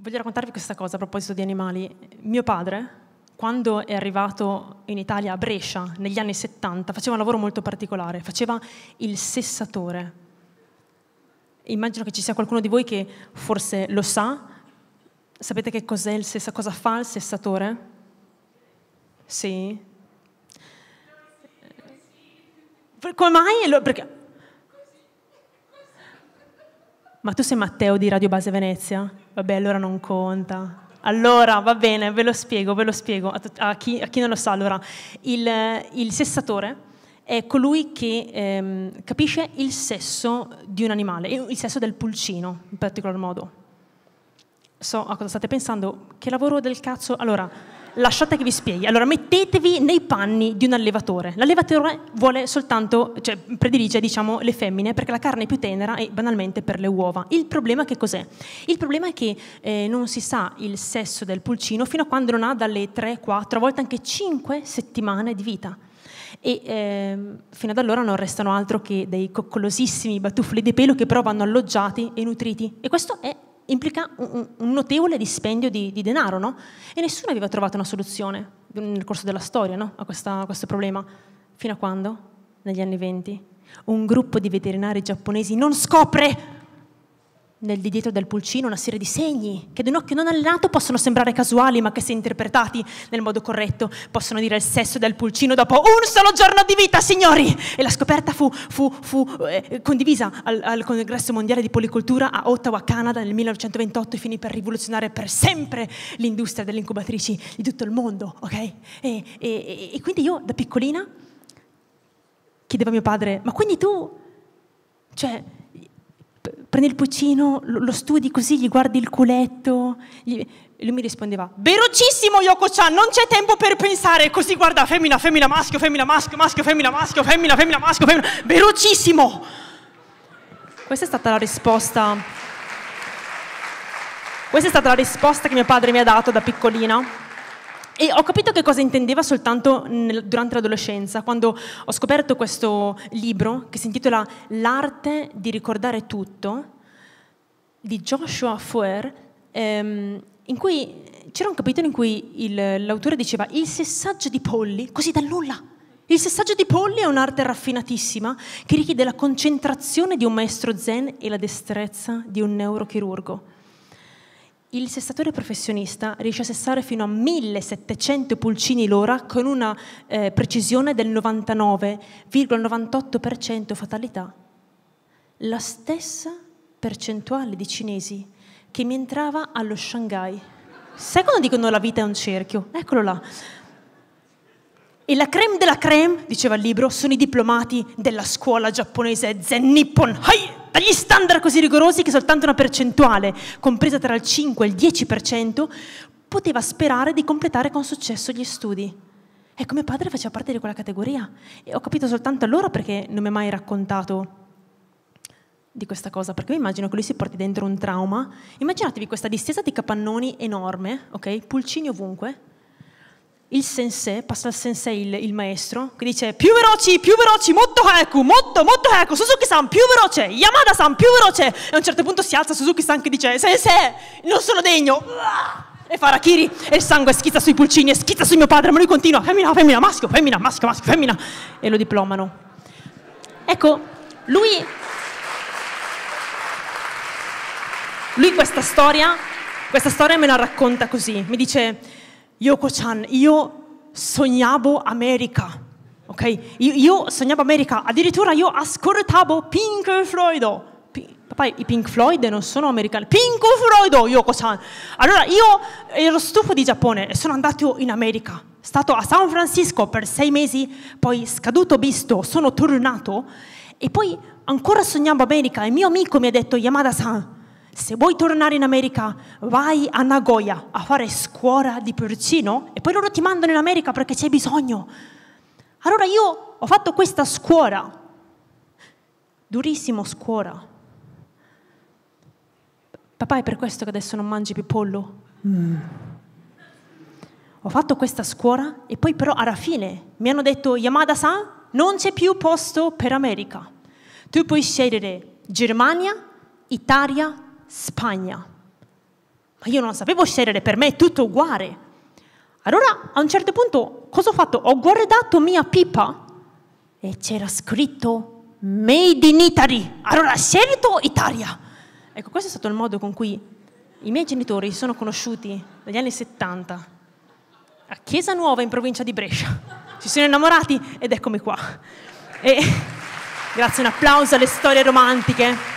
voglio raccontarvi questa cosa a proposito di animali. Mio padre, quando è arrivato in Italia a Brescia negli anni 70, faceva un lavoro molto particolare, faceva il sessatore. Immagino che ci sia qualcuno di voi che forse lo sa. Sapete che cos'è il sessatore? cosa fa il sessatore? Sì. Come mai? Perché ma tu sei Matteo di Radio Base Venezia? Vabbè, allora non conta. Allora, va bene, ve lo spiego, ve lo spiego. A, a, chi, a chi, non lo sa, allora, il, il sessatore è colui che ehm, capisce il sesso di un animale, il sesso del pulcino in particolar modo. So a cosa state pensando, che lavoro del cazzo... Allora, lasciate che vi spieghi. Allora, mettetevi nei panni di un allevatore. L'allevatore vuole soltanto, cioè predilige, diciamo, le femmine perché la carne è più tenera e banalmente per le uova. Il problema che cos'è? Il problema è che eh, non si sa il sesso del pulcino fino a quando non ha dalle 3, 4, a volte anche 5 settimane di vita. E eh, fino ad allora non restano altro che dei coccolosissimi batuffoli di pelo che però vanno alloggiati e nutriti. E questo è implica un, un notevole dispendio di, di denaro, no? E nessuno aveva trovato una soluzione nel corso della storia, no? a, questa, a questo problema. Fino a quando? Negli anni 20. Un gruppo di veterinari giapponesi non scopre nel di dietro del pulcino una serie di segni che ad un occhio non allenato possono sembrare casuali, ma che se interpretati nel modo corretto possono dire il sesso del pulcino dopo un solo giorno di vita, signori! E la scoperta fu, fu, fu eh, condivisa al, al, Congresso Mondiale di Policoltura a Ottawa, Canada, nel 1928 e finì per rivoluzionare per sempre l'industria delle incubatrici di tutto il mondo, ok? E, e, e, e quindi io da piccolina chiedevo a mio padre, ma quindi tu, cioè prendi il pulcino, lo, lo, studi così, gli guardi il culetto. Gli... E lui mi rispondeva, velocissimo Yoko-chan, non c'è tempo per pensare, così guarda, femmina, femmina, maschio, femmina, maschio, maschio, femmina, maschio, femmina, femmina, maschio, femmina, velocissimo! Questa è stata la risposta... Questa è stata la risposta che mio padre mi ha dato da piccolina e ho capito che cosa intendeva soltanto nel, durante l'adolescenza, quando ho scoperto questo libro che si intitola L'arte di ricordare tutto, di Joshua Foer, ehm, in cui c'era un capitolo in cui il, l'autore diceva il sessaggio di polli, così da nulla. Il sessaggio di polli è un'arte raffinatissima che richiede la concentrazione di un maestro zen e la destrezza di un neurochirurgo. Il sessatore professionista riesce a sessare fino a 1700 pulcini l'ora con una eh, precisione del 99,98% fatalità. La stessa percentuale di cinesi che mi entrava allo Shanghai. Sai quando dicono la vita è un cerchio? Eccolo là. E la creme della creme, diceva il libro, sono i diplomati della scuola giapponese Zen Nippon. Hai! Dagli standard così rigorosi che soltanto una percentuale, compresa tra il 5 e il 10%, poteva sperare di completare con successo gli studi. Ecco, mio padre faceva parte di quella categoria e ho capito soltanto allora perché non mi ha mai raccontato di questa cosa, perché mi immagino che lui si porti dentro un trauma. Immaginatevi questa distesa di capannoni enorme, ok? Pulcini ovunque, il sensei, passa al sensei il, il, maestro, che dice più veloci, più veloci, molto haiku, molto, molto haiku, Suzuki-san più veloce, Yamada-san più veloce. E a un certo punto si alza Suzuki-san che dice sensei, non sono degno. E fa Rakiri e il sangue schizza sui pulcini e schizza su mio padre, ma lui continua, femmina, femmina, maschio, femmina, maschio, maschio, femmina. E lo diplomano. Ecco, lui... Lui questa storia, questa storia me la racconta così, mi dice Yoko-chan, io sognavo America. Ok? Io, io, sognavo America, addirittura io ascoltavo Pink Floyd. P- papà, i Pink Floyd non sono americani. Pink Floyd, yoko chan Allora io ero stufo di Giappone e sono andato in America. Stato a San Francisco per sei mesi, poi scaduto visto, sono tornato e poi ancora sognavo America e mio amico mi ha detto Yamada-san, se vuoi tornare in America, vai a Nagoya a fare scuola di Percino e poi loro ti mandano in America perché c'è bisogno. Allora io ho fatto questa scuola, durissimo scuola. Papà è per questo che adesso non mangi più pollo? Mm. Ho fatto questa scuola e poi però alla fine mi hanno detto Yamada-san, non c'è più posto per America. Tu puoi scegliere Germania, Italia, Spagna. Ma io non sapevo scegliere, per me è tutto uguale. Allora a un certo punto cosa ho fatto? Ho guardato mia pipa e c'era scritto Made in Italy. Allora scelto Italia. Ecco, questo è stato il modo con cui i miei genitori si sono conosciuti negli anni 70 a Chiesa Nuova in provincia di Brescia. Si sono innamorati ed eccomi qua. E, grazie, un applauso alle storie romantiche.